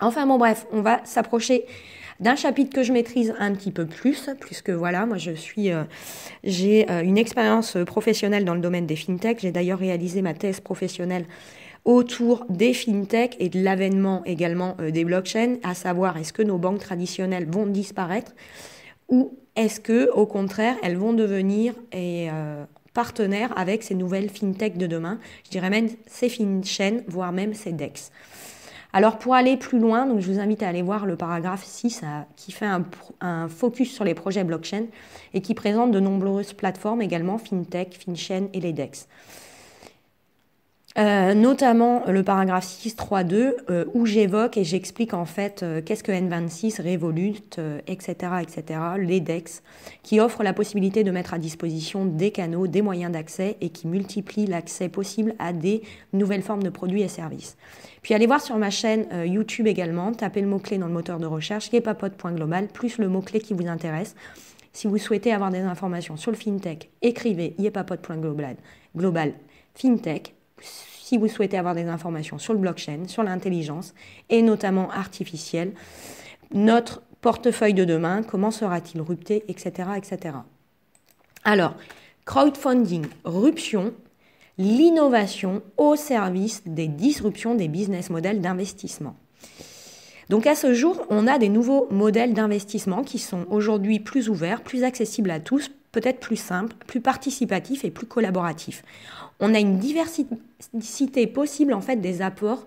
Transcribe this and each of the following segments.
Enfin bon bref, on va s'approcher d'un chapitre que je maîtrise un petit peu plus, puisque voilà, moi je suis, euh, j'ai euh, une expérience euh, professionnelle dans le domaine des fintechs. J'ai d'ailleurs réalisé ma thèse professionnelle autour des fintech et de l'avènement également des blockchains, à savoir est-ce que nos banques traditionnelles vont disparaître ou est-ce que au contraire elles vont devenir et partenaires avec ces nouvelles fintech de demain, je dirais même ces fintechs, voire même ces DEX. Alors pour aller plus loin, donc je vous invite à aller voir le paragraphe 6 euh, qui fait un, focus sur les projets blockchain et qui présente de nombreuses plateformes également, FinTech, FinChain et l'EDEX. DEX. Euh, notamment euh, le paragraphe 6.3.2 euh, où j'évoque et j'explique en fait qu'est-ce que N26, Revolut, etc., etc., l'edex qui offre la possibilité de mettre à disposition des canaux, des moyens d'accès et qui multiplient l'accès possible à des nouvelles formes de produits et services. Puis allez voir sur ma chaîne YouTube également, tapez le mot-clé dans le moteur de recherche yepapote.global, plus le mot-clé qui vous intéresse. Si vous souhaitez avoir des informations sur le fintech, écrivez yepapote.global global fintech si vous souhaitez avoir des informations sur le blockchain, sur l'intelligence et notamment artificielle, notre portefeuille de demain, comment sera-t-il rupté, etc., etc. Alors, crowdfunding, ruption, l'innovation au service des disruptions des business models d'investissement. Donc à ce jour, on a des nouveaux modèles d'investissement qui sont aujourd'hui plus ouverts, plus accessibles à tous, peut-être plus simple, plus participatif et plus collaboratif. On a une diversité possible en fait des apports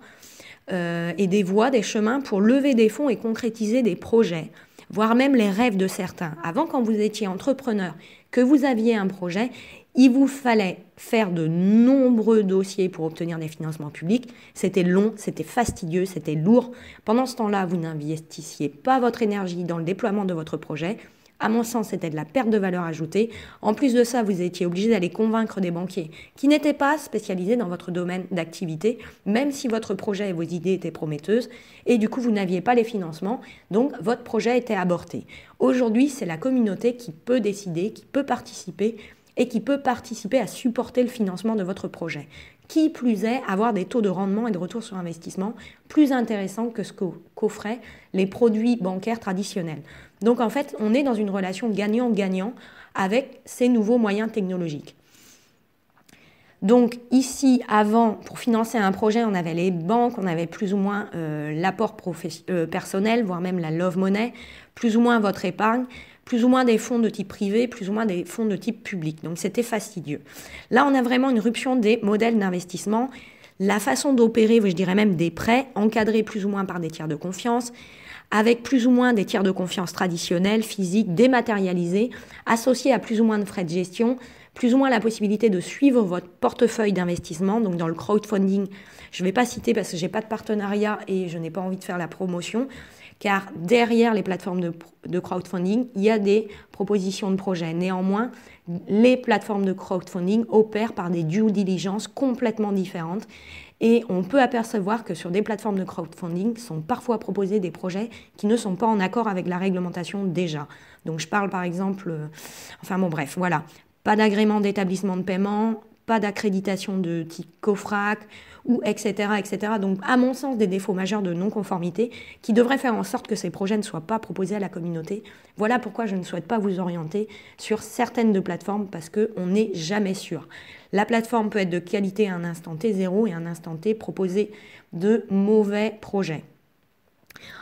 euh, et des voies, des chemins pour lever des fonds et concrétiser des projets, voire même les rêves de certains. Avant, quand vous étiez entrepreneur, que vous aviez un projet, il vous fallait faire de nombreux dossiers pour obtenir des financements publics. C'était long, c'était fastidieux, c'était lourd. Pendant ce temps-là, vous n'investissiez pas votre énergie dans le déploiement de votre projet. À mon sens, c'était de la perte de valeur ajoutée. En plus de ça, vous étiez obligé d'aller convaincre des banquiers qui n'étaient pas spécialisés dans votre domaine d'activité, même si votre projet et vos idées étaient prometteuses. Et du coup, vous n'aviez pas les financements, donc votre projet était aborté. Aujourd'hui, c'est la communauté qui peut décider, qui peut participer et qui peut participer à supporter le financement de votre projet. Qui plus est, avoir des taux de rendement et de retour sur investissement plus intéressants que ce qu'offraient les produits bancaires traditionnels. Donc en fait, on est dans une relation gagnant-gagnant avec ces nouveaux moyens technologiques. Donc ici, avant, pour financer un projet, on avait les banques, on avait plus ou moins euh, l'apport euh, personnel, voire même la love money, plus ou moins votre épargne, plus ou moins des fonds de type privé, plus ou moins des fonds de type public. Donc c'était fastidieux. Là, on a vraiment une rupture des modèles d'investissement la façon d'opérer, je dirais même des prêts, encadrés plus ou moins par des tiers de confiance, avec plus ou moins des tiers de confiance traditionnels, physiques, dématérialisés, associés à plus ou moins de frais de gestion, plus ou moins la possibilité de suivre votre portefeuille d'investissement. Donc dans le crowdfunding, je ne vais pas citer parce que n'ai pas de partenariat et je n'ai pas envie de faire la promotion, car derrière les plateformes de, de crowdfunding, il y a des propositions de projets. Néanmoins, les plateformes de crowdfunding opèrent par des due diligence complètement différentes et on peut apercevoir que sur des plateformes de crowdfunding sont parfois proposés des projets qui ne sont pas en accord avec la réglementation déjà. Donc je parle par exemple, euh, enfin bon bref, voilà, pas d'agrément d'établissement de paiement, pas d'accréditation de type COFRAC, ou etc., etc. Donc, à mon sens, des défauts majeurs de non-conformité qui devraient faire en sorte que ces projets ne soient pas proposés à la communauté. Voilà pourquoi je ne souhaite pas vous orienter sur certaines de plateformes parce qu'on n'est jamais sûr. La plateforme peut être de qualité à un instant T0 et à un instant T proposer de mauvais projets.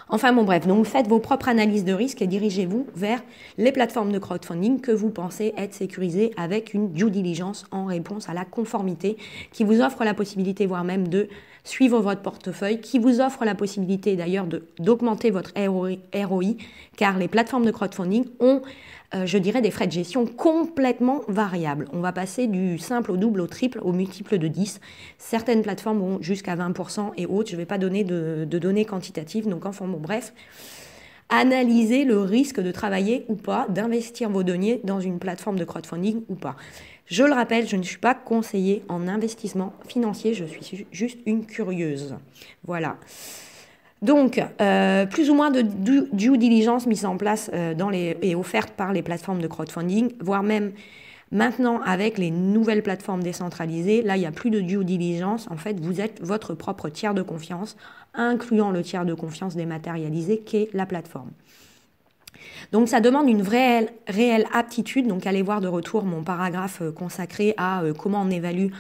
Enfin bon bref, donc faites vos propres analyses de risque et dirigez-vous vers les plateformes de crowdfunding que vous pensez être sécurisées avec une due diligence en réponse à la conformité qui vous offre la possibilité voire même de suivre votre portefeuille, qui vous offre la possibilité d'ailleurs d'augmenter votre ROI car les plateformes de crowdfunding ont euh, je dirais, des frais de gestion complètement variables. On va passer du simple au double, au triple, au multiple de 10. Certaines plateformes vont jusqu'à 20% et autres. Je ne vais pas donner de, données quantitatives, donc enfin bon, bref. Analysez le risque de travailler ou pas, d'investir vos deniers dans une plateforme de crowdfunding ou pas. Je le rappelle, je ne suis pas conseillée en investissement financier, je suis juste une curieuse. Voilà. Donc, euh, plus ou moins de due diligence mise en place euh, dans les, et offerte par les plateformes de crowdfunding, voire même maintenant avec les nouvelles plateformes décentralisées, là, il n'y a plus de due diligence. En fait, vous êtes votre propre tiers de confiance, incluant le tiers de confiance dématérialisé qu'est la plateforme. Donc ça demande une vraie, réelle aptitude. Donc allez voir de retour mon paragraphe euh, consacré à euh, comment on évalue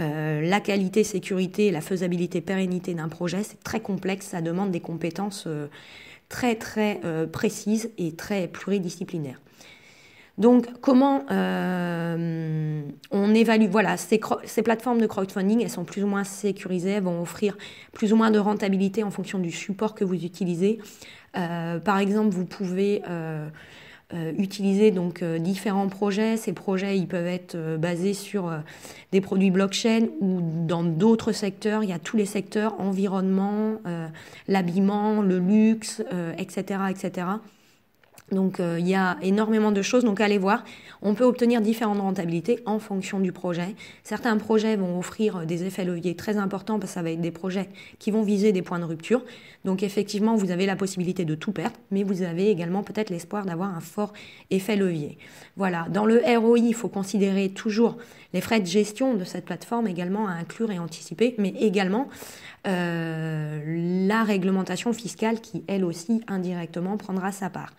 euh, la qualité, sécurité, la faisabilité, pérennité d'un projet. C'est très complexe, ça demande des compétences très très précises et très pluridisciplinaires. Donc, comment euh, on évalue Voilà, ces, plateformes de crowdfunding, elles sont plus ou moins sécurisées, elles vont offrir plus ou moins de rentabilité en fonction du support que vous utilisez. Euh, par exemple, vous pouvez euh, utiliser donc différents projets. Ces projets, ils peuvent être basés sur des produits blockchain ou dans d'autres secteurs. Il y a tous les secteurs environnement, l'habillement, le luxe, etc., etc. Donc euh, il y a énormément de choses, donc allez voir. On peut obtenir différentes rentabilités en fonction du projet. Certains projets vont offrir euh, des effets leviers très importants parce que ça va être des projets qui vont viser des points de rupture. Donc effectivement, vous avez la possibilité de tout perdre, mais vous avez également peut-être l'espoir d'avoir un fort effet levier. Voilà, dans le ROI, il faut considérer toujours les frais de gestion de cette plateforme également à inclure et anticiper, mais également euh, la réglementation fiscale qui, elle aussi, indirectement, prendra sa part.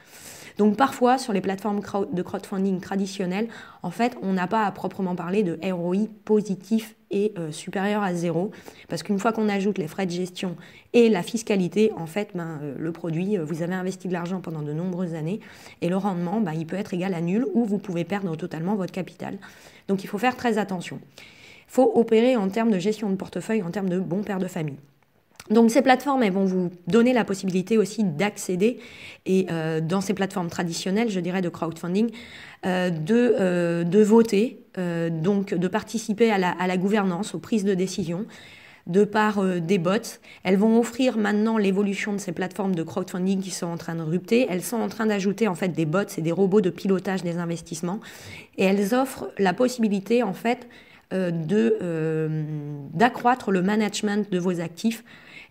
Donc parfois, sur les plateformes de crowdfunding traditionnelles, en fait, on n'a pas à proprement parler de ROI positif et euh, supérieur à zéro, parce qu'une fois qu'on ajoute les frais de gestion et la fiscalité, en fait, ben, euh, le produit, euh, vous avez investi de l'argent pendant de nombreuses années, et le rendement, ben, il peut être égal à nul, ou vous pouvez perdre totalement votre capital. Donc il faut faire très attention. Il faut opérer en termes de gestion de portefeuille, en termes de bon père de famille. Donc ces plateformes, elles vont vous donner la possibilité aussi d'accéder, et euh, dans ces plateformes traditionnelles, je dirais, de crowdfunding, euh, de, euh, de, voter, euh, donc de participer à la, à la, gouvernance, aux prises de décision, de par euh, des bots. Elles vont offrir maintenant l'évolution de ces plateformes de crowdfunding qui sont en train de rupter. Elles sont en train d'ajouter en fait des bots, et des robots de pilotage des investissements, et elles offrent la possibilité en fait de d'accroître le management de vos actifs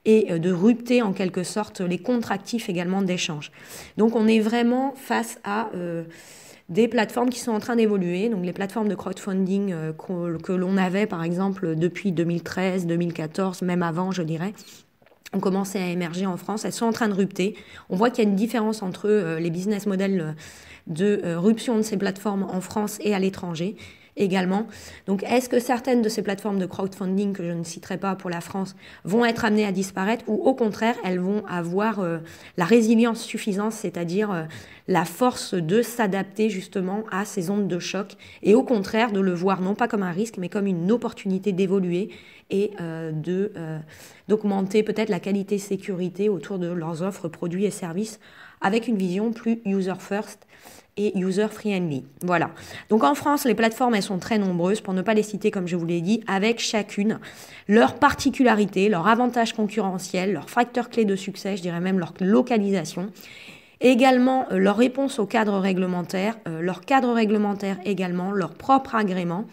et euh, de rupter en quelque sorte les contractifs également d'échange. Donc on est vraiment face à euh, des plateformes qui sont en train d'évoluer, donc les plateformes de crowdfunding euh, que, l'on avait par exemple depuis 2013, 2014, même avant je dirais, ont commencé à émerger en France, elles sont en train de rupter. On voit qu'il y a une différence entre les business models de rupture de ces plateformes en France et à l'étranger également. Donc est-ce que certaines de ces plateformes de crowdfunding que je ne citerai pas pour la France vont être amenées à disparaître ou au contraire elles vont avoir euh, la résilience suffisante, c'est-à-dire euh, la force de s'adapter justement à ces ondes de choc et au contraire de le voir non pas comme un risque mais comme une opportunité d'évoluer et euh, de d'augmenter peut-être la qualité sécurité autour de leurs offres, produits et services avec une vision plus user first et user-friendly. Voilà. Donc en France, les plateformes, elles sont très nombreuses, pour ne pas les citer comme je vous l'ai dit, avec chacune leur particularité, leur avantage concurrentiel, leur facteur clé de succès, je dirais même leur localisation. Également euh, leur réponse au cadre réglementaire, euh, leur cadre réglementaire également, leur propre agrément.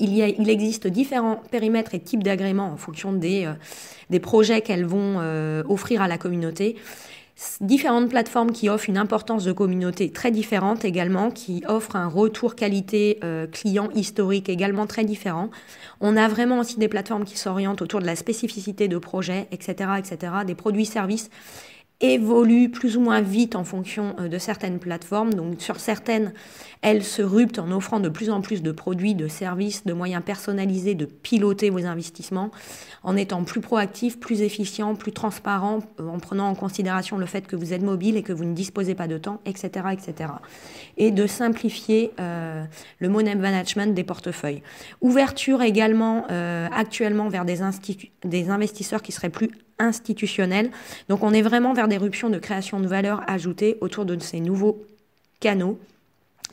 Il, y a, il, existe différents périmètres et types d'agréments en fonction des, euh, des projets qu'elles vont offrir à la communauté différentes plateformes qui offrent une importance de communauté très différente également, qui offrent un retour qualité euh, client historique également très différent. On a vraiment aussi des plateformes qui s'orientent autour de la spécificité de projet, etc., etc., des produits-services évolue plus ou moins vite en fonction euh, de certaines plateformes. Donc sur certaines, elles se ruptent en offrant de plus en plus de produits, de services, de moyens personnalisés de piloter vos investissements en étant plus proactifs, plus efficients, plus transparents, euh, en prenant en considération le fait que vous êtes mobile et que vous ne disposez pas de temps, etc. etc. et de simplifier euh, le money management des portefeuilles. Ouverture également actuellement vers des, des investisseurs qui seraient plus institutionnelle. Donc on est vraiment vers des ruptions de création de valeur ajoutée autour de ces nouveaux canaux,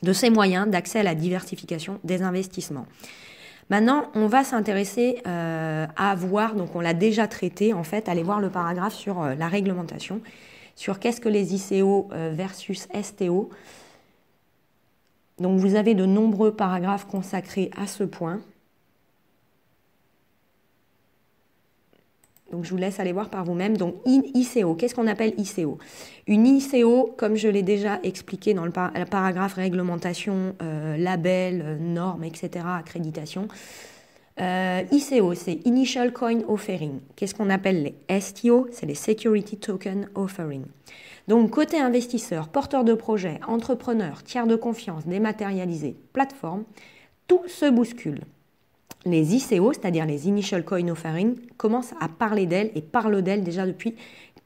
de ces moyens d'accès à la diversification des investissements. Maintenant, on va s'intéresser euh, à voir, donc on l'a déjà traité en fait, allez voir le paragraphe sur euh, la réglementation, sur qu'est-ce que les ICO euh, versus STO. Donc vous avez de nombreux paragraphes consacrés à ce point. Donc je vous laisse aller voir par vous-même. Donc ICO, qu'est-ce qu'on appelle ICO Une ICO, comme je l'ai déjà expliqué dans le, paragraphe réglementation, euh, label, euh, normes, etc., accréditation, euh, ICO, c'est Initial Coin Offering. Qu'est-ce qu'on appelle les STO C'est les Security Token Offering. Donc, côté investisseur, porteur de projet, entrepreneur, tiers de confiance, dématérialisé, plateforme, tout se bouscule les ICO, c'est-à-dire les Initial Coin Offering, commencent à parler d'elle et parlent d'elle déjà depuis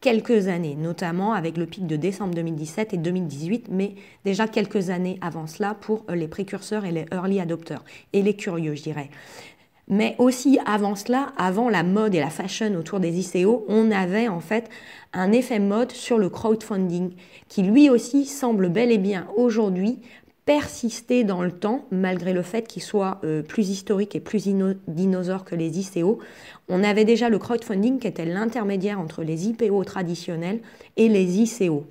quelques années, notamment avec le pic de décembre 2017 et 2018, mais déjà quelques années avant cela pour euh, les précurseurs et les early adopteurs et les curieux, je dirais. Mais aussi avant cela, avant la mode et la fashion autour des ICO, on avait en fait un effet mode sur le crowdfunding qui lui aussi semble bel et bien aujourd'hui persister dans le temps, malgré le fait qu'ils soient euh, plus historiques et plus dinosaures que les ICO. On avait déjà le crowdfunding qui était l'intermédiaire entre les IPO traditionnels et les ICO.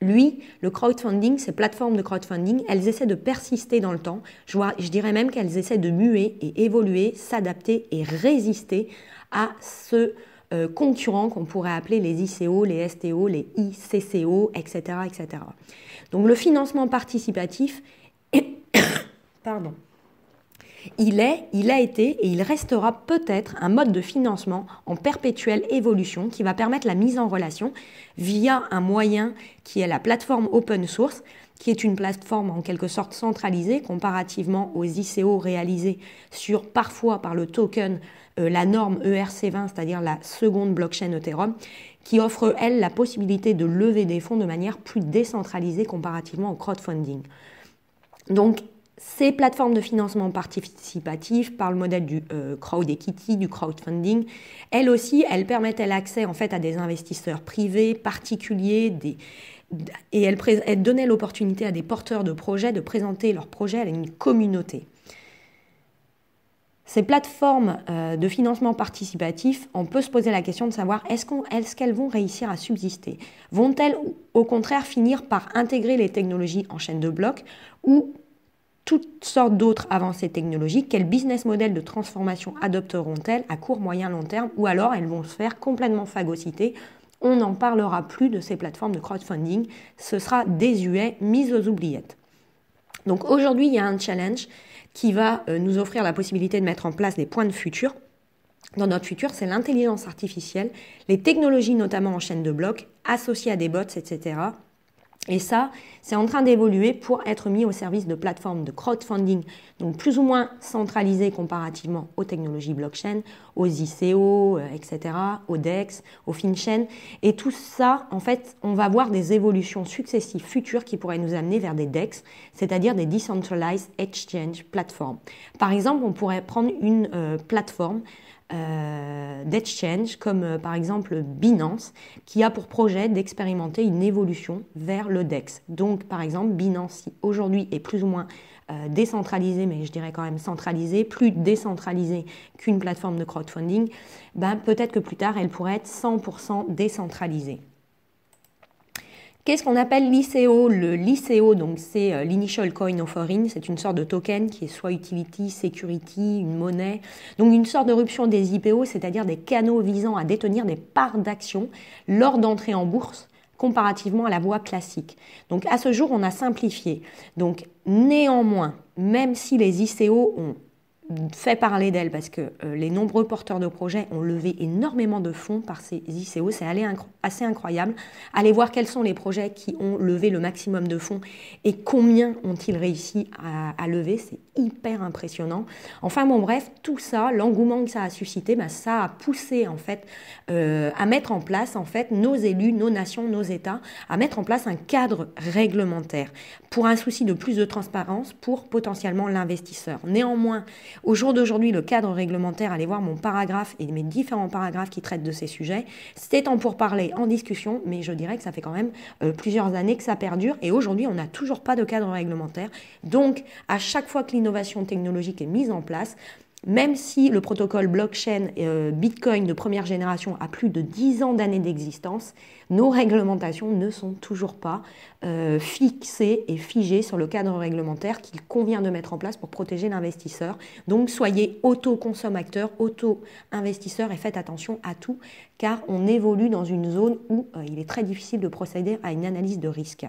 Lui, le crowdfunding, ces plateformes de crowdfunding, elles essaient de persister dans le temps. Je, dirais même qu'elles essaient de muer et évoluer, s'adapter et résister à ce euh, concurrent qu'on pourrait appeler les ICO, les STO, les ICCO, etc. etc. Donc le financement participatif, pardon, il est, il a été et il restera peut-être un mode de financement en perpétuelle évolution qui va permettre la mise en relation via un moyen qui est la plateforme open source qui est une plateforme en quelque sorte centralisée comparativement aux ICO réalisés sur parfois par le token, euh, la norme ERC20, c'est-à-dire la seconde blockchain Ethereum, qui offre, elle, la possibilité de lever des fonds de manière plus décentralisée comparativement au crowdfunding. Donc, ces plateformes de financement participatif par le modèle du euh, crowd equity, du crowdfunding, elles aussi, elles permettent l'accès en fait à des investisseurs privés, particuliers, des, et elle, donnait l'opportunité à des porteurs de projets de présenter leurs projets à une communauté. Ces plateformes euh, de financement participatif, on peut se poser la question de savoir est-ce qu'elles vont réussir à subsister Vont-elles au contraire finir par intégrer les technologies en chaîne de blocs ou toutes sortes d'autres avancées technologiques Quel business model de transformation adopteront-elles à court, moyen, long terme Ou alors elles vont se faire complètement phagocyter on n'en parlera plus de ces plateformes de crowdfunding. Ce sera désuet, mise aux oubliettes. Donc aujourd'hui, il y a un challenge qui va euh, nous offrir la possibilité de mettre en place des points de futur. Dans notre futur, c'est l'intelligence artificielle, les technologies notamment en chaîne de blocs, associées à des bots, etc., et ça, c'est en train d'évoluer pour être mis au service de plateformes de crowdfunding, donc plus ou moins centralisées comparativement aux technologies blockchain, aux ICO, etc., euh, aux DEX, aux FinChain. Et tout ça, en fait, on va voir des évolutions successives futures qui pourraient nous amener vers des DEX, c'est-à-dire des Decentralized Exchange Platforms. Par exemple, on pourrait prendre une euh, plateforme euh, d'exchange comme euh, par exemple Binance qui a pour projet d'expérimenter une évolution vers le DEX. Donc par exemple Binance si aujourd'hui est plus ou moins euh, décentralisée mais je dirais quand même centralisée, plus décentralisée qu'une plateforme de crowdfunding, ben, peut-être que plus tard elle pourrait être 100% décentralisée. Qu'est-ce qu'on appelle l'ICO Le l'ICO, donc c'est euh, l'initial coin offering, c'est une sorte de token qui est soit utility, security, une monnaie, donc une sorte de des IPO, c'est-à-dire des canaux visant à détenir des parts d'actions lors d'entrée en bourse comparativement à la voie classique. Donc à ce jour, on a simplifié. Donc néanmoins, même si les ICO ont fait parler d'elle parce que euh, les nombreux porteurs de projets ont levé énormément de fonds par ces ICO. C'est assez incroyable. Allez voir quels sont les projets qui ont levé le maximum de fonds et combien ont-ils réussi à, lever. C'est hyper impressionnant. Enfin bon bref, tout ça, l'engouement que ça a suscité, bah, ça a poussé en fait euh, à mettre en place en fait nos élus, nos nations, nos États, à mettre en place un cadre réglementaire pour un souci de plus de transparence pour potentiellement l'investisseur. Néanmoins, au jour d'aujourd'hui, le cadre réglementaire, allez voir mon paragraphe et mes différents paragraphes qui traitent de ces sujets, c'était en parler en discussion, mais je dirais que ça fait quand même euh, plusieurs années que ça perdure et aujourd'hui, on n'a toujours pas de cadre réglementaire. Donc, à chaque fois que l'innovation technologique est mise en place, même si le protocole blockchain euh, Bitcoin de première génération a plus de 10 ans d'années d'existence, nos réglementations ne sont toujours pas euh, fixées et figées sur le cadre réglementaire qu'il convient de mettre en place pour protéger l'investisseur. Donc soyez auto auto investisseur et faites attention à tout car on évolue dans une zone où euh, il est très difficile de procéder à une analyse de risque.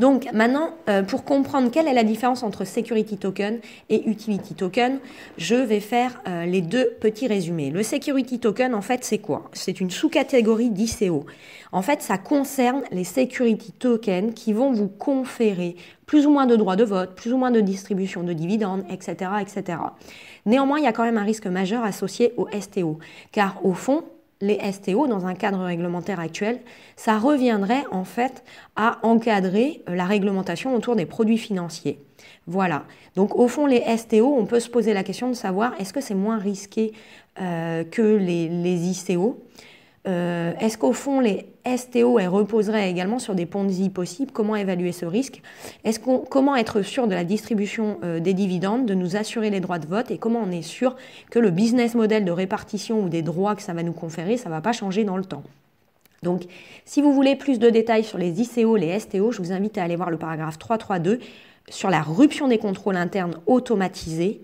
Donc maintenant, euh, pour comprendre quelle est la différence entre security token et utility token, je vais faire euh, les deux petits résumés. Le security token, en fait, c'est quoi C'est une sous-catégorie d'ICO. En fait, ça concerne les security tokens qui vont vous conférer plus ou moins de droits de vote, plus ou moins de distribution de dividendes, etc., etc. Néanmoins, il y a quand même un risque majeur associé au STO, car au fond, les STO dans un cadre réglementaire actuel, ça reviendrait en fait à encadrer euh, la réglementation autour des produits financiers. Voilà. Donc au fond, les STO, on peut se poser la question de savoir est-ce que c'est moins risqué euh, que les ICO euh, est-ce qu'au fond, les STO reposeraient également sur des ponzi possibles Comment évaluer ce risque Comment être sûr de la distribution euh, des dividendes, de nous assurer les droits de vote et comment on est sûr que le business model de répartition ou des droits que ça va nous conférer, ça ne va pas changer dans le temps donc, si vous voulez plus de détails sur les ICO, les STO, je vous invite à aller voir le paragraphe 332 sur la rupture des contrôles internes automatisés,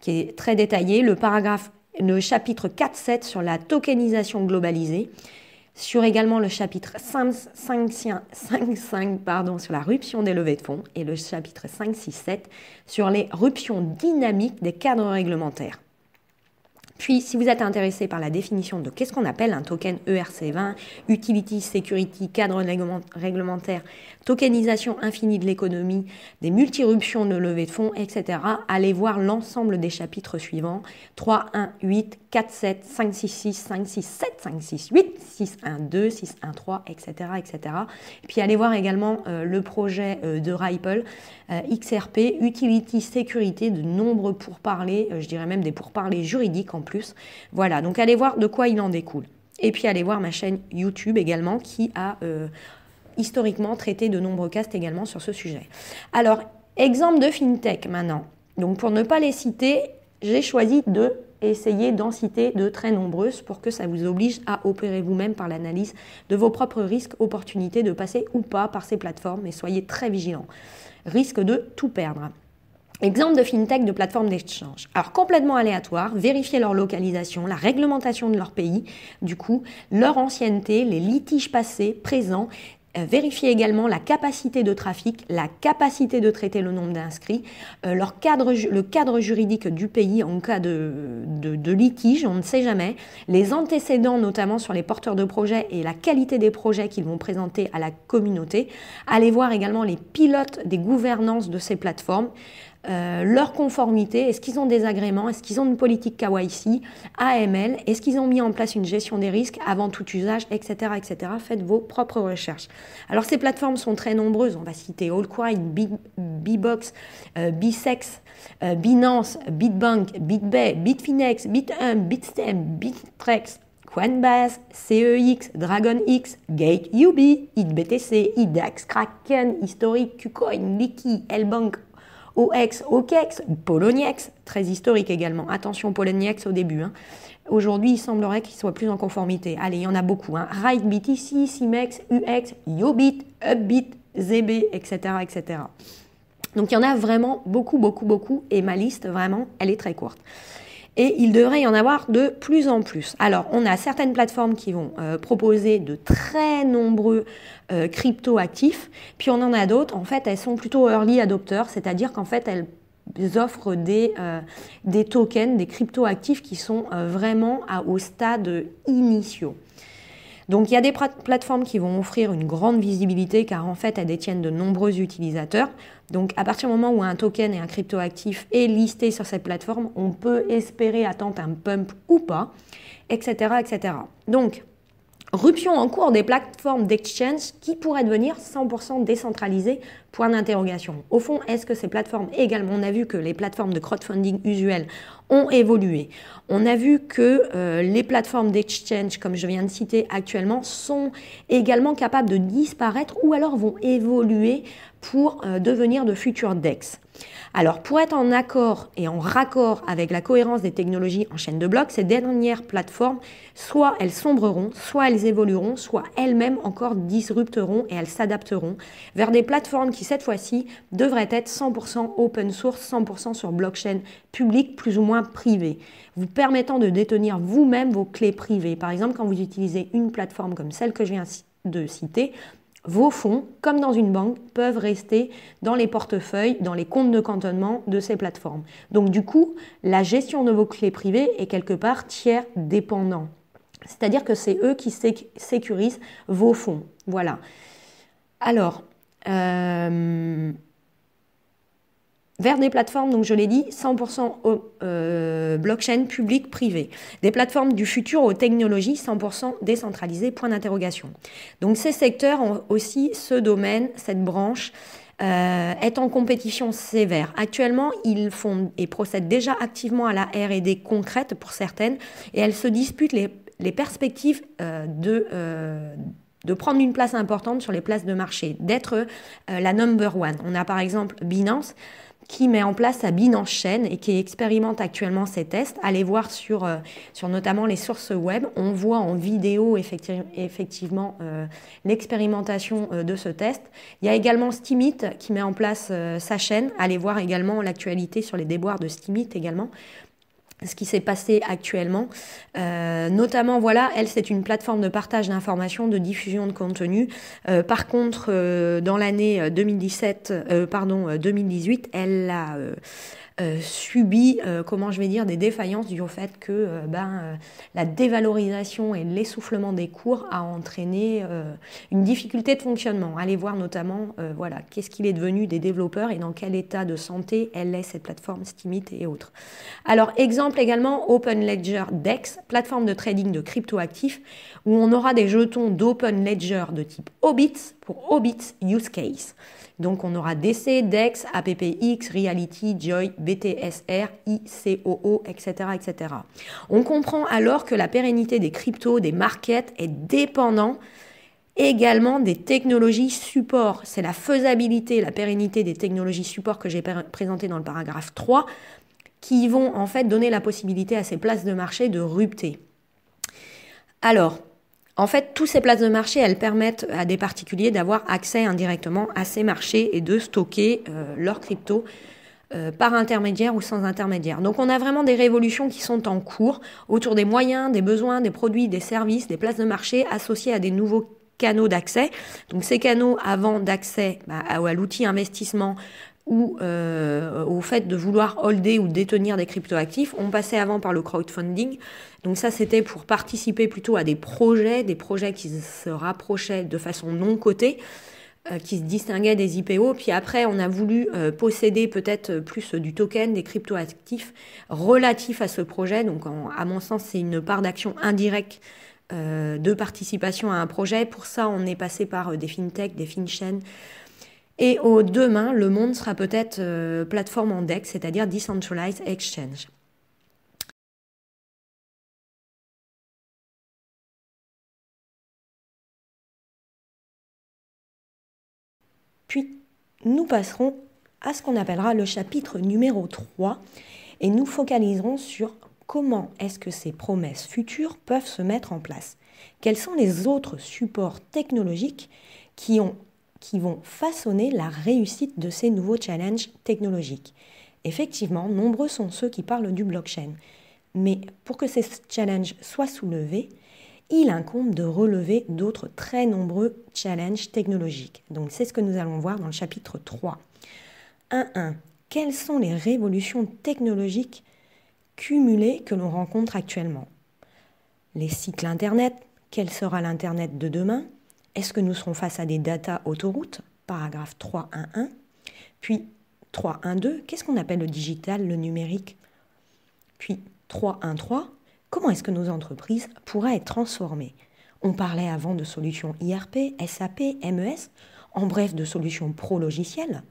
qui est très détaillé. Le paragraphe le chapitre 4.7 sur la tokenisation globalisée, sur également le chapitre 5.5 pardon, sur la ruption des levées de fonds et le chapitre 5.6.7 sur les ruptions dynamiques des cadres réglementaires. Puis, si vous êtes intéressé par la définition de qu'est-ce qu'on appelle un token ERC20, utility, security, cadre réglementaire, tokenisation infinie de l'économie, des multiruptions de levée de fonds, etc., allez voir l'ensemble des chapitres suivants 3, 1, 8, 4, 7, 5, 6, 6, 5, 6, 7, 5, 6, 8, 6, 1, 2, 6, 1, 3, etc. etc. puis, allez voir également euh, le projet euh, de Ripple, euh, XRP, utility, sécurité, de nombreux pourparlers, je dirais même des pourparlers juridiques en plus. Voilà, donc allez voir de quoi il en découle. Et puis allez voir ma chaîne YouTube également qui a euh, historiquement traité de nombreux castes également sur ce sujet. Alors, exemple de FinTech maintenant. Donc pour ne pas les citer, j'ai choisi de essayer d'en citer de très nombreuses pour que ça vous oblige à opérer vous-même par l'analyse de vos propres risques, opportunités de passer ou pas par ces plateformes, mais soyez très vigilants. Risque de tout perdre. Exemple de fintech de plateforme d'échange. Alors complètement aléatoire, vérifier leur localisation, la réglementation de leur pays, du coup, leur ancienneté, les litiges passés, présents, euh, vérifier également la capacité de trafic, la capacité de traiter le nombre d'inscrits, euh, leur cadre, le cadre juridique du pays en cas de, de, de, litige, on ne sait jamais, les antécédents notamment sur les porteurs de projets et la qualité des projets qu'ils vont présenter à la communauté. Allez voir également les pilotes des gouvernances de ces plateformes. Euh, leur conformité, est-ce qu'ils ont des agréments, est-ce qu'ils ont une politique KYC, AML, est-ce qu'ils ont mis en place une gestion des risques avant tout usage, etc. etc. Faites vos propres recherches. Alors ces plateformes sont très nombreuses, on va citer Allcoin, Bbox, euh, Bisex, euh, Binance, Bitbank, BitBay, Bitfinex, Bithum, Bitstem, Bittrex, Coinbase, CEX, DragonX, GateUB, ITBTC, IDAX, Kraken, Historic, KuCoin, Liki, Lbank, OX, OKEX, Poloniex, très historique également. Attention, Poloniex au début. Hein. Aujourd'hui, il semblerait qu'il soit plus en conformité. Allez, il y en a beaucoup. Hein. Right ici, CIMEX, UX, Yobit, Upbit, ZB, etc., etc. Donc il y en a vraiment beaucoup, beaucoup, beaucoup. Et ma liste, vraiment, elle est très courte et il devrait y en avoir de plus en plus. Alors, on a certaines plateformes qui vont euh, proposer de très nombreux cryptoactifs euh, crypto-actifs, puis on en a d'autres, en fait, elles sont plutôt early adopteurs, c'est-à-dire qu'en fait, elles offrent des, euh, tokens, des crypto-actifs qui sont vraiment au stade initiaux. Donc il y a des plateformes qui vont offrir une grande visibilité car en fait elles détiennent de nombreux utilisateurs. Donc à partir du moment où un token et un cryptoactif est listé sur cette plateforme, on peut espérer attendre un pump ou pas, etc. etc. Donc Ruption en cours des plateformes d'exchange qui pourraient devenir 100% décentralisées Point d'interrogation. Au fond, est-ce que ces plateformes également, on a vu que les plateformes de crowdfunding usuelles ont évolué. On a vu que euh, les plateformes d'exchange, comme je viens de citer actuellement, sont également capables de disparaître ou alors vont évoluer pour euh, devenir de futurs DEX. Alors pour être en accord et en raccord avec la cohérence des technologies en chaîne de blocs, ces dernières plateformes, soit elles sombreront, soit elles évolueront, soit elles-mêmes encore disrupteront et elles s'adapteront vers des plateformes qui cette fois-ci devraient être 100% open source, 100% sur blockchain publique, plus ou moins privée, vous permettant de détenir vous-même vos clés privées. Par exemple, quand vous utilisez une plateforme comme celle que je viens de citer, vos fonds, comme dans une banque, peuvent rester dans les portefeuilles, dans les comptes de cantonnement de ces plateformes. Donc du coup, la gestion de vos clés privées est quelque part tiers dépendant. C'est-à-dire que c'est eux qui sécurisent vos fonds. Voilà. Alors, euh, vers des plateformes, donc je l'ai dit, 100% euh, blockchain public privé. Des plateformes du futur aux technologies 100% décentralisées, point d'interrogation. Donc ces secteurs ont aussi ce domaine, cette branche. Euh, est en compétition sévère. Actuellement, ils font et procèdent déjà activement à la R&D concrète pour certaines, et elles se disputent les, perspectives euh, de de prendre une place importante sur les places de marché, d'être la number one. On a par exemple Binance qui met en place sa bine en chaîne et qui expérimente actuellement ses tests. Allez voir sur, euh, sur notamment les sources web. On voit en vidéo effectivement euh, l'expérimentation euh, de ce test. Il y a également Steemit qui met en place sa chaîne. Allez voir également l'actualité sur les déboires de Steemit également ce qui s'est passé actuellement. Euh, notamment, voilà, elle, c'est une plateforme de partage d'informations, de diffusion de contenu. Euh, par contre, euh, dans l'année 2017, pardon, 2018, elle a euh, subit, euh, comment je vais dire, des défaillances du fait que euh, ben, la dévalorisation et l'essoufflement des cours a entraîné une difficulté de fonctionnement. Allez voir notamment, voilà, qu'est-ce qu'il est devenu des développeurs et dans quel état de santé elle est cette plateforme Steemit et autres. Alors exemple également Open Ledger Dex, plateforme de trading de cryptoactifs où on aura des jetons d'Open Ledger de type obits pour obits Use Case. Donc on aura DC, Dex, APPX, Reality, Joy, BTSR, ICOO, etc., etc. On comprend alors que la pérennité des cryptos, des markets est dépendant également des technologies support. C'est la faisabilité, la pérennité des technologies support que j'ai présentées dans le paragraphe 3 qui vont en fait donner la possibilité à ces places de marché de rupter. Alors, en fait, toutes ces places de marché, elles permettent à des particuliers d'avoir accès indirectement à ces marchés et de stocker leur leurs cryptos euh, par intermédiaire ou sans intermédiaire. Donc on a vraiment des révolutions qui sont en cours autour des moyens, des besoins, des produits, des services, des places de marché associées à des nouveaux canaux d'accès. Donc ces canaux avant d'accès bah, à, l'outil investissement ou euh, au fait de vouloir holder ou détenir des cryptoactifs, on passait avant par le crowdfunding. Donc ça, c'était pour participer plutôt à des projets, des projets qui se rapprochaient de façon non cotée euh, qui se distinguait des IPO. Puis après, on a voulu euh, posséder peut-être plus du token, des cryptoactifs relatifs à ce projet. Donc, à mon sens, c'est une part d'action indirecte euh, de participation à un projet. Pour ça, on est passé par des fintech, des fintechs. Et au demain, le monde sera peut-être plateforme en DEX, c'est-à-dire Decentralized Exchange. Puis nous passerons à ce qu'on appellera le chapitre numéro 3 et nous focaliserons sur comment est-ce que ces promesses futures peuvent se mettre en place. Quels sont les autres supports technologiques qui, ont, qui vont façonner la réussite de ces nouveaux challenges technologiques Effectivement, nombreux sont ceux qui parlent du blockchain. Mais pour que ces challenges soient soulevés, il incombe de relever d'autres très nombreux challenges technologiques. Donc c'est ce que nous allons voir dans le chapitre 3. 1.1. Quelles sont les révolutions technologiques cumulées que l'on rencontre actuellement Les cycles Internet. Quel sera l'Internet de demain Est-ce que nous serons face à des data autoroutes Paragraphe 3.1.1. Puis 3.1.2. Qu'est-ce qu'on appelle le digital, le numérique Puis 3.1.3. Comment est-ce que nos entreprises pourraient être transformées On parlait avant de solutions IRP, SAP, MES, en bref de solutions pro-logicielles.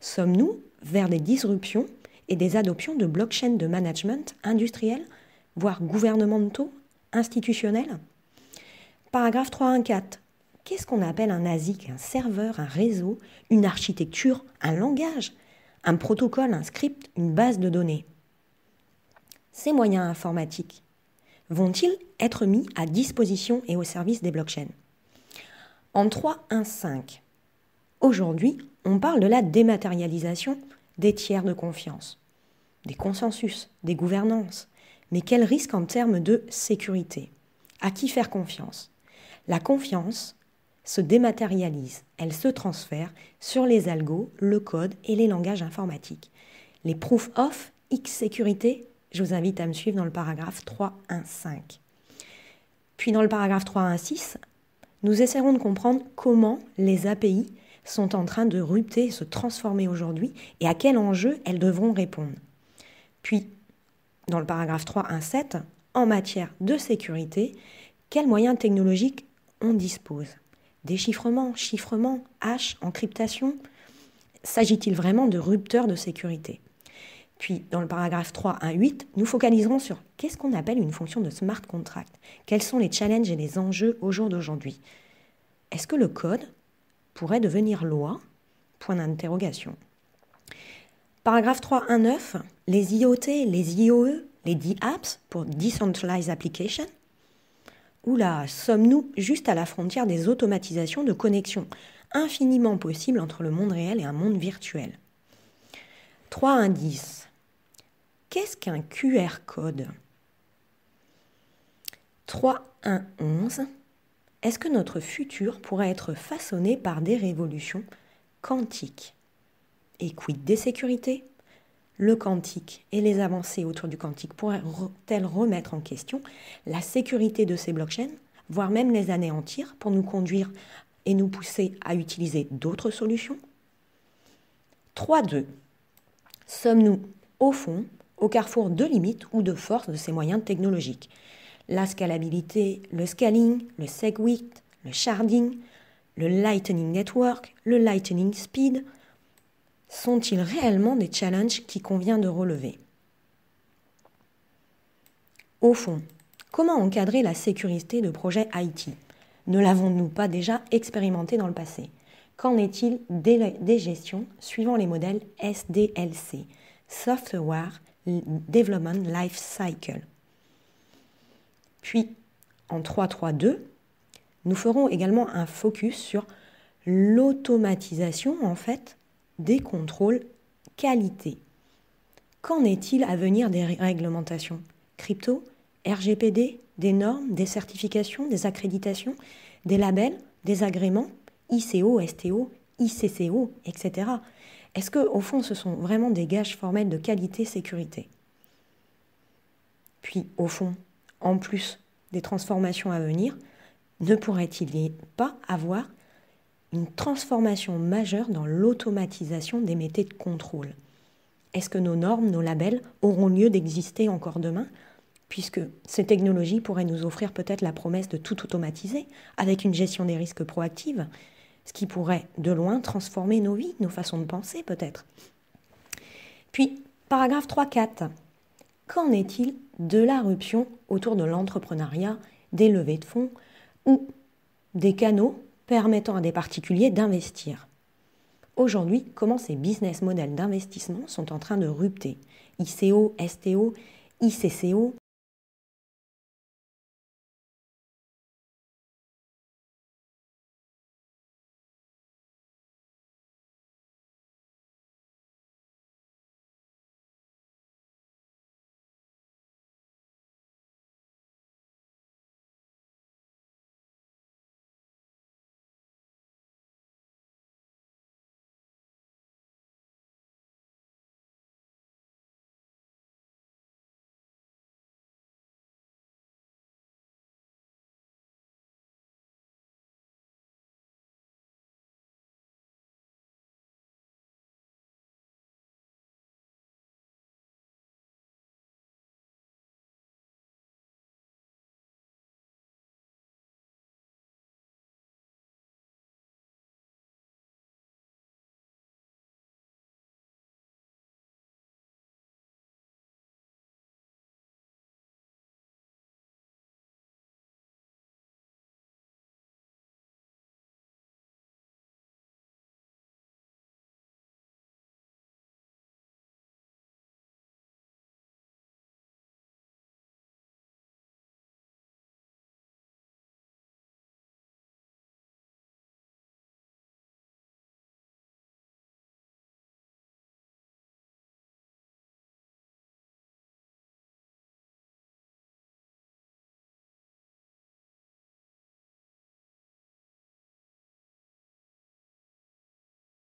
Sommes-nous vers des disruptions et des adoptions de blockchains de management industriel, voire gouvernementaux, institutionnels Paragraphe 3.1.4. Qu'est-ce qu'on appelle un ASIC, un serveur, un réseau, une architecture, un langage, un protocole, un script, une base de données ces moyens informatiques vont-ils être mis à disposition et au service des blockchains En 3.1.5, aujourd'hui, on parle de la dématérialisation des tiers de confiance, des consensus, des gouvernances. Mais quel risque en termes de sécurité À qui faire confiance La confiance se dématérialise, elle se transfère sur les algos, le code et les langages informatiques. Les proof of X sécurité je vous invite à me suivre dans le paragraphe 3.1.5. Puis dans le paragraphe 3.1.6, nous essaierons de comprendre comment les API sont en train de rupter et se transformer aujourd'hui et à quel enjeu elles devront répondre. Puis, dans le paragraphe 3.1.7, en matière de sécurité, quels moyens technologiques on dispose Déchiffrement, chiffrement, hash, encryptation S'agit-il vraiment de rupteurs de sécurité puis, dans le paragraphe 3.1.8, nous focaliserons sur qu'est-ce qu'on appelle une fonction de smart contract Quels sont les challenges et les enjeux au jour d'aujourd'hui Est-ce que le code pourrait devenir loi Point d'interrogation. Paragraphe 3.1.9, les IoT, les IOE, les de-apps pour Decentralized Application. Oula, sommes-nous juste à la frontière des automatisations de connexion, infiniment possibles entre le monde réel et un monde virtuel 3 Qu'est-ce qu'un QR code 3.1.11 Est-ce que notre futur pourrait être façonné par des révolutions quantiques Et quid des sécurités Le quantique et les avancées autour du quantique pourraient-elles remettre en question la sécurité de ces blockchains, voire même les anéantir pour nous conduire et nous pousser à utiliser d'autres solutions 3.2 Sommes-nous, au fond, au carrefour de limites ou de forces de ces moyens technologiques. La scalabilité, le scaling, le SegWit, le sharding, le Lightning Network, le Lightning Speed sont-ils réellement des challenges qui convient de relever Au fond, comment encadrer la sécurité de projets IT Ne l'avons-nous pas déjà expérimenté dans le passé Qu'en est-il des, des gestions suivant les modèles SDLC Software Development Life Cycle. Puis, en 3.3.2, nous ferons également un focus sur l'automatisation, en fait, des contrôles qualité. Qu'en est-il à venir des réglementations Crypto, RGPD, des normes, des certifications, des accréditations, des labels, des agréments, ICO, STO, ICCO, etc. Est-ce que, au fond, ce sont vraiment des gages formels de qualité, sécurité Puis, au fond, en plus des transformations à venir, ne pourrait-il pas avoir une transformation majeure dans l'automatisation des métiers de contrôle Est-ce que nos normes, nos labels auront lieu d'exister encore demain puisque ces technologies pourraient nous offrir peut-être la promesse de tout automatiser, avec une gestion des risques proactive, ce qui pourrait de loin transformer nos vies, nos façons de penser peut-être. Puis, paragraphe 3-4. Qu'en est-il de la ruption autour de l'entrepreneuriat, des levées de fonds ou des canaux permettant à des particuliers d'investir Aujourd'hui, comment ces business models d'investissement sont en train de rupter ICO, STO, ICCO,